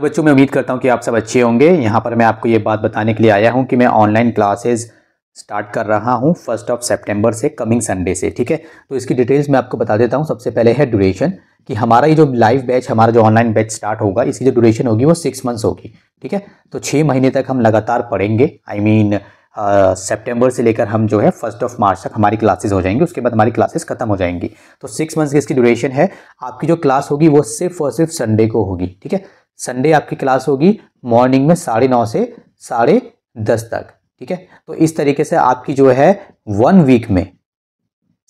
तो बच्चों मैं उम्मीद करता हूँ कि आप सब अच्छे होंगे यहाँ पर मैं आपको ये बात बताने के लिए आया हूँ कि मैं ऑनलाइन क्लासेज़ स्टार्ट कर रहा हूँ फर्स्ट ऑफ सेप्टेम्बर से कमिंग संडे से ठीक है तो इसकी डिटेल्स मैं आपको बता देता हूँ सबसे पहले है ड्यूरेशन कि हमारा ये जो लाइव बैच हमारा जो ऑनलाइन बैच स्टार्ट होगा इसकी जो ड्यूरेशन होगी वो सिक्स मंथ्स होगी ठीक है तो छः महीने तक हम लगातार पढ़ेंगे आई मीन सेप्टेम्बर से लेकर हम जो है फर्स्ट ऑफ मार्च तक हमारी क्लासेज हो जाएंगी उसके बाद हमारी क्लासेज खत्म हो जाएंगी तो सिक्स मंथ्स की इसकी ड्यूरेशन है आपकी जो क्लास होगी वो सिर्फ और सिर्फ संडे को होगी ठीक है संडे आपकी क्लास होगी मॉर्निंग में साढ़े नौ से साढ़े दस तक ठीक है तो इस तरीके से आपकी जो है वन वीक में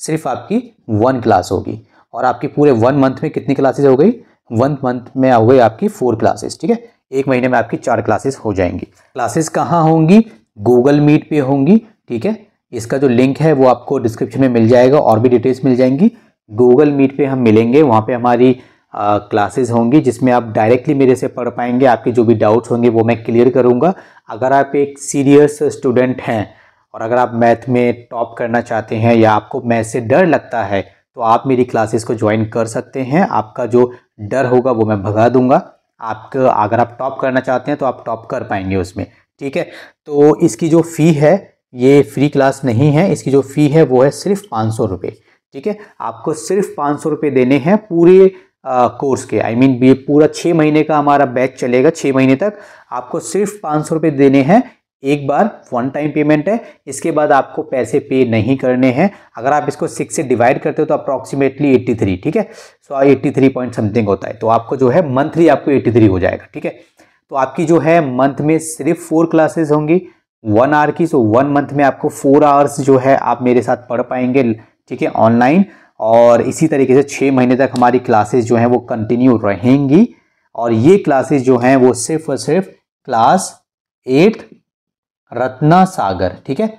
सिर्फ आपकी वन क्लास होगी और आपकी पूरे वन मंथ में कितनी क्लासेज हो गई वन मंथ में हो गई आपकी फोर क्लासेस ठीक है एक महीने में आपकी चार क्लासेस हो जाएंगी क्लासेस कहाँ होंगी गूगल मीट पे होंगी ठीक है इसका जो लिंक है वो आपको डिस्क्रिप्शन में मिल जाएगा और भी डिटेल्स मिल जाएंगी गूगल मीट पे हम मिलेंगे वहाँ पे हमारी क्लासेस होंगी जिसमें आप डायरेक्टली मेरे से पढ़ पाएंगे आपके जो भी डाउट्स होंगे वो मैं क्लियर करूंगा अगर आप एक सीरियस स्टूडेंट हैं और अगर आप मैथ में टॉप करना चाहते हैं या आपको मैथ से डर लगता है तो आप मेरी क्लासेस को ज्वाइन कर सकते हैं आपका जो डर होगा वो मैं भगा दूंगा आपका अगर आप टॉप करना चाहते हैं तो आप टॉप कर पाएंगे उसमें ठीक है तो इसकी जो फ़ी है ये फ्री क्लास नहीं है इसकी जो फ़ी है वो है सिर्फ पाँच सौ रुपये ठीक है आपको सिर्फ पाँच सौ रुपये देने हैं पूरे कोर्स के आई I मीन mean, ये पूरा छः महीने का हमारा बैच चलेगा छः महीने तक आपको सिर्फ पाँच सौ रुपये देने हैं एक बार वन टाइम पेमेंट है इसके बाद आपको पैसे पे नहीं करने हैं अगर आप इसको सिक्स से डिवाइड करते हो तो अप्रॉक्सीमेटली एट्टी थ्री ठीक है so eighty three point something होता है तो आपको जो है मंथली आपको एट्टी थ्री हो जाएगा ठीक है तो आपकी जो है मंथ में सिर्फ फोर क्लासेस होंगी वन आवर की सो वन मंथ में आपको फोर आवर्स जो है आप मेरे साथ पढ़ पाएंगे ठीक है ऑनलाइन और इसी तरीके से छः महीने तक हमारी क्लासेस जो हैं वो कंटिन्यू रहेंगी और ये क्लासेस जो हैं वो सिर्फ और सिर्फ क्लास एट रत्ना सागर ठीक है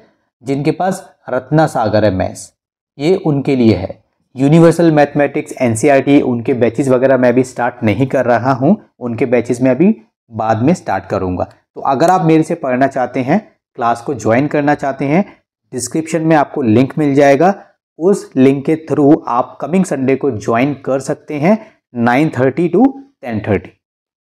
जिनके पास रत्ना सागर है मैथ्स ये उनके लिए है यूनिवर्सल मैथमेटिक्स एन उनके बैचेस वगैरह मैं अभी स्टार्ट नहीं कर रहा हूँ उनके बैचेस में अभी बाद में स्टार्ट करूँगा तो अगर आप मेरे से पढ़ना चाहते हैं क्लास को ज्वाइन करना चाहते हैं डिस्क्रिप्शन में आपको लिंक मिल जाएगा उस लिंक के थ्रू आप कमिंग संडे को ज्वाइन कर सकते हैं 9:30 टू टेन थर्टी